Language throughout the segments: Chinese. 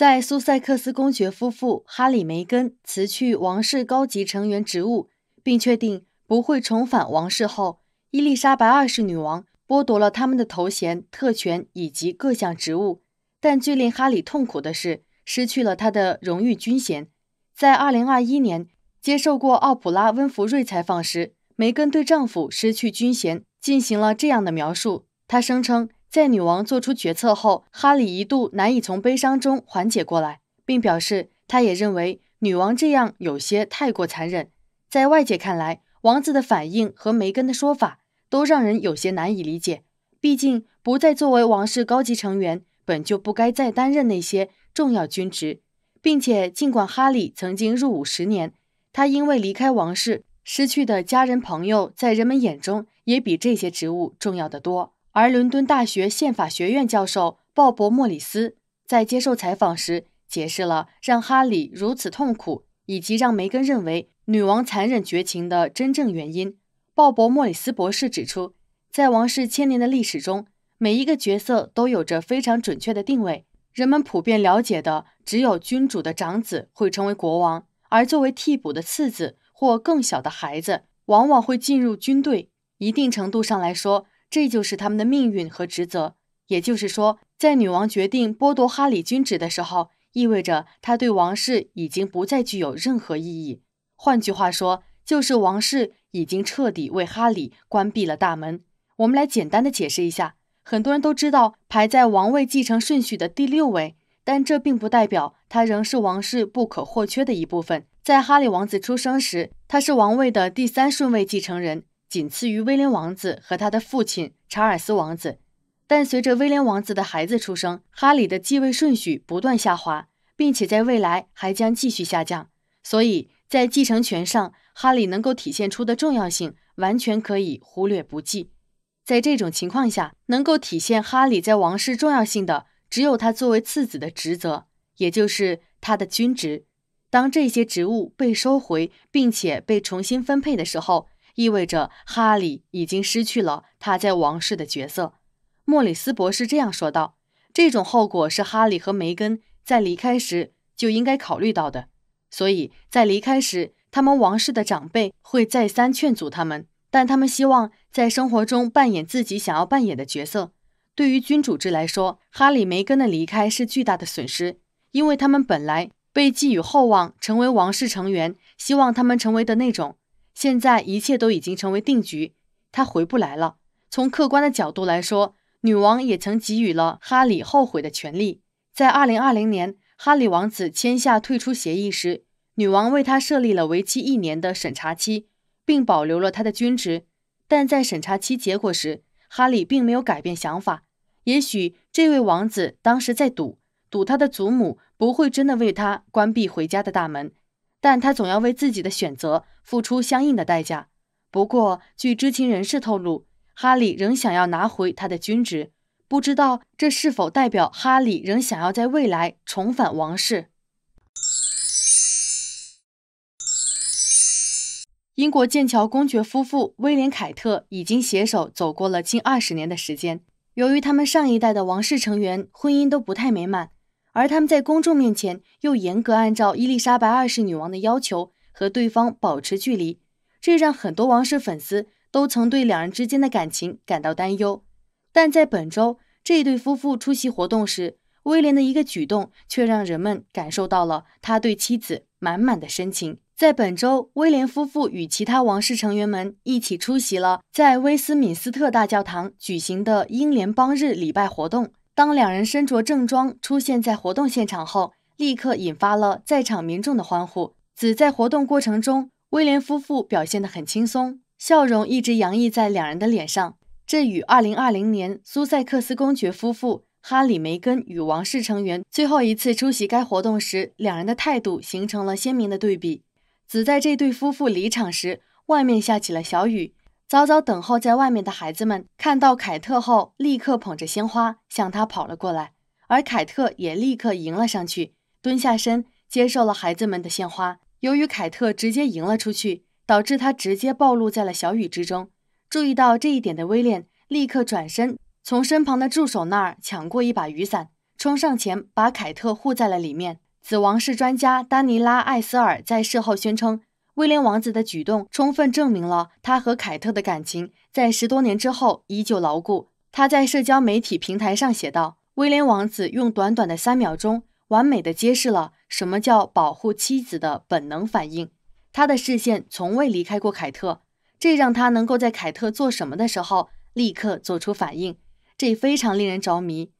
在苏塞克斯公爵夫妇哈里、梅根辞去王室高级成员职务，并确定不会重返王室后，伊丽莎白二世女王剥夺了他们的头衔、特权以及各项职务。但最令哈里痛苦的是失去了他的荣誉军衔。在2021年接受过奥普拉·温弗瑞采访时，梅根对丈夫失去军衔进行了这样的描述，她声称。在女王做出决策后，哈里一度难以从悲伤中缓解过来，并表示他也认为女王这样有些太过残忍。在外界看来，王子的反应和梅根的说法都让人有些难以理解。毕竟，不再作为王室高级成员，本就不该再担任那些重要军职，并且，尽管哈里曾经入伍十年，他因为离开王室失去的家人朋友，在人们眼中也比这些职务重要得多。而伦敦大学宪法学院教授鲍勃·莫里斯在接受采访时，解释了让哈里如此痛苦，以及让梅根认为女王残忍绝情的真正原因。鲍勃·莫里斯博士指出，在王室千年的历史中，每一个角色都有着非常准确的定位。人们普遍了解的只有君主的长子会成为国王，而作为替补的次子或更小的孩子，往往会进入军队。一定程度上来说，这就是他们的命运和职责，也就是说，在女王决定剥夺哈里君职的时候，意味着他对王室已经不再具有任何意义。换句话说，就是王室已经彻底为哈里关闭了大门。我们来简单的解释一下：很多人都知道排在王位继承顺序的第六位，但这并不代表他仍是王室不可或缺的一部分。在哈里王子出生时，他是王位的第三顺位继承人。仅次于威廉王子和他的父亲查尔斯王子，但随着威廉王子的孩子出生，哈里的继位顺序不断下滑，并且在未来还将继续下降。所以在继承权上，哈里能够体现出的重要性完全可以忽略不计。在这种情况下，能够体现哈里在王室重要性的，只有他作为次子的职责，也就是他的军职。当这些职务被收回并且被重新分配的时候。意味着哈里已经失去了他在王室的角色，莫里斯博士这样说道。这种后果是哈里和梅根在离开时就应该考虑到的，所以在离开时，他们王室的长辈会再三劝阻他们，但他们希望在生活中扮演自己想要扮演的角色。对于君主制来说，哈里梅根的离开是巨大的损失，因为他们本来被寄予厚望，成为王室成员，希望他们成为的那种。现在一切都已经成为定局，他回不来了。从客观的角度来说，女王也曾给予了哈里后悔的权利。在二零二零年，哈里王子签下退出协议时，女王为他设立了为期一年的审查期，并保留了他的军职。但在审查期结果时，哈里并没有改变想法。也许这位王子当时在赌，赌他的祖母不会真的为他关闭回家的大门。但他总要为自己的选择付出相应的代价。不过，据知情人士透露，哈里仍想要拿回他的军职，不知道这是否代表哈里仍想要在未来重返王室。英国剑桥公爵夫妇威廉·凯特已经携手走过了近二十年的时间。由于他们上一代的王室成员婚姻都不太美满。而他们在公众面前又严格按照伊丽莎白二世女王的要求和对方保持距离，这让很多王室粉丝都曾对两人之间的感情感到担忧。但在本周，这对夫妇出席活动时，威廉的一个举动却让人们感受到了他对妻子满满的深情。在本周，威廉夫妇与其他王室成员们一起出席了在威斯敏斯特大教堂举行的英联邦日礼拜活动。当两人身着正装出现在活动现场后，立刻引发了在场民众的欢呼。在活动过程中，威廉夫妇表现得很轻松，笑容一直洋溢在两人的脸上。这与2020年苏塞克斯公爵夫妇哈里、梅根与王室成员最后一次出席该活动时两人的态度形成了鲜明的对比。子在这对夫妇离场时，外面下起了小雨。早早等候在外面的孩子们看到凯特后，立刻捧着鲜花向他跑了过来，而凯特也立刻迎了上去，蹲下身接受了孩子们的鲜花。由于凯特直接迎了出去，导致他直接暴露在了小雨之中。注意到这一点的威廉立刻转身，从身旁的助手那儿抢过一把雨伞，冲上前把凯特护在了里面。死亡式专家丹尼拉·艾斯尔在事后宣称。威廉王子的举动充分证明了他和凯特的感情在十多年之后依旧牢固。他在社交媒体平台上写道：“威廉王子用短短的三秒钟，完美的揭示了什么叫保护妻子的本能反应。他的视线从未离开过凯特，这让他能够在凯特做什么的时候立刻做出反应，这非常令人着迷。”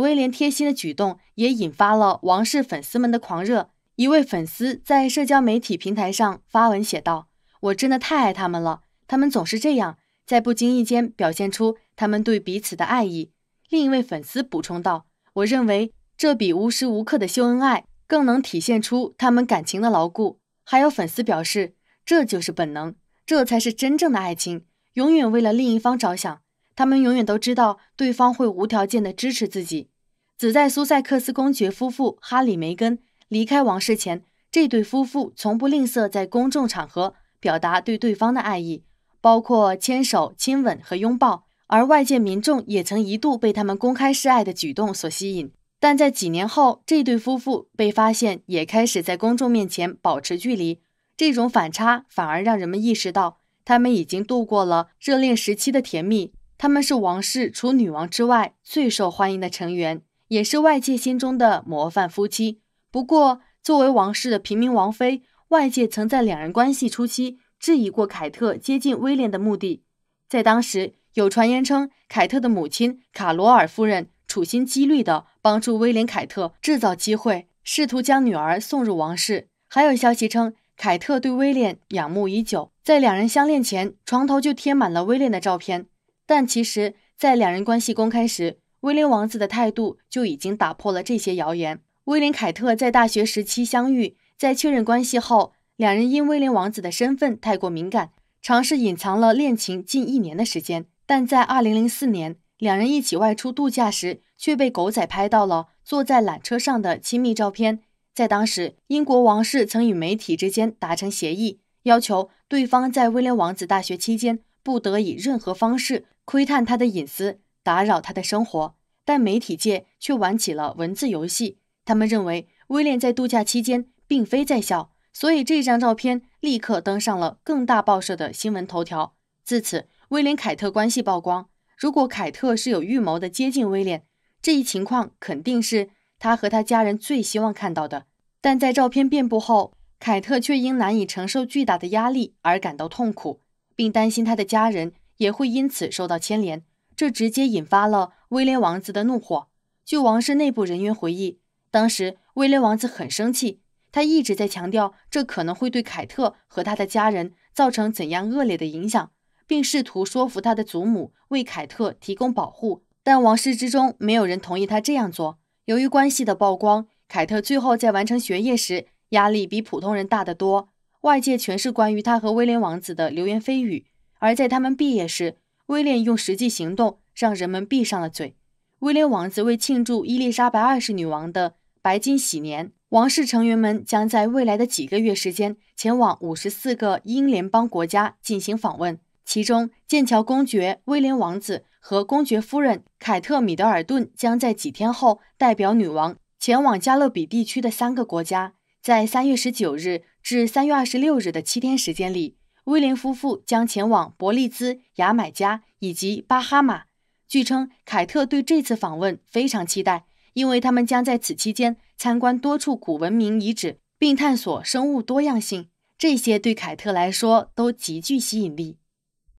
威廉贴心的举动也引发了王室粉丝们的狂热。一位粉丝在社交媒体平台上发文写道：“我真的太爱他们了，他们总是这样，在不经意间表现出他们对彼此的爱意。”另一位粉丝补充道：“我认为这比无时无刻的秀恩爱更能体现出他们感情的牢固。”还有粉丝表示：“这就是本能，这才是真正的爱情，永远为了另一方着想。他们永远都知道对方会无条件的支持自己。”子在苏塞克斯公爵夫妇哈里梅根。离开王室前，这对夫妇从不吝啬在公众场合表达对对方的爱意，包括牵手、亲吻和拥抱。而外界民众也曾一度被他们公开示爱的举动所吸引。但在几年后，这对夫妇被发现也开始在公众面前保持距离。这种反差反而让人们意识到，他们已经度过了热恋时期的甜蜜。他们是王室除女王之外最受欢迎的成员，也是外界心中的模范夫妻。不过，作为王室的平民王妃，外界曾在两人关系初期质疑过凯特接近威廉的目的。在当时，有传言称凯特的母亲卡罗尔夫人处心积虑的帮助威廉凯特制造机会，试图将女儿送入王室。还有消息称，凯特对威廉仰慕已久，在两人相恋前，床头就贴满了威廉的照片。但其实，在两人关系公开时，威廉王子的态度就已经打破了这些谣言。威廉·凯特在大学时期相遇，在确认关系后，两人因威廉王子的身份太过敏感，尝试隐藏了恋情近一年的时间。但在2004年，两人一起外出度假时，却被狗仔拍到了坐在缆车上的亲密照片。在当时，英国王室曾与媒体之间达成协议，要求对方在威廉王子大学期间不得以任何方式窥探他的隐私，打扰他的生活。但媒体界却玩起了文字游戏。他们认为威廉在度假期间并非在校，所以这张照片立刻登上了更大报社的新闻头条。自此，威廉凯特关系曝光。如果凯特是有预谋的接近威廉，这一情况肯定是他和他家人最希望看到的。但在照片遍布后，凯特却因难以承受巨大的压力而感到痛苦，并担心他的家人也会因此受到牵连。这直接引发了威廉王子的怒火。据王室内部人员回忆。当时，威廉王子很生气，他一直在强调这可能会对凯特和他的家人造成怎样恶劣的影响，并试图说服他的祖母为凯特提供保护。但王室之中没有人同意他这样做。由于关系的曝光，凯特最后在完成学业时压力比普通人大得多。外界全是关于他和威廉王子的流言蜚语，而在他们毕业时，威廉用实际行动让人们闭上了嘴。威廉王子为庆祝伊丽莎白二世女王的。白金禧年，王室成员们将在未来的几个月时间前往五十四个英联邦国家进行访问。其中，剑桥公爵威廉王子和公爵夫人凯特·米德尔顿将在几天后代表女王前往加勒比地区的三个国家。在三月十九日至三月二十六日的七天时间里，威廉夫妇将前往伯利兹、牙买加以及巴哈马。据称，凯特对这次访问非常期待。因为他们将在此期间参观多处古文明遗址，并探索生物多样性，这些对凯特来说都极具吸引力。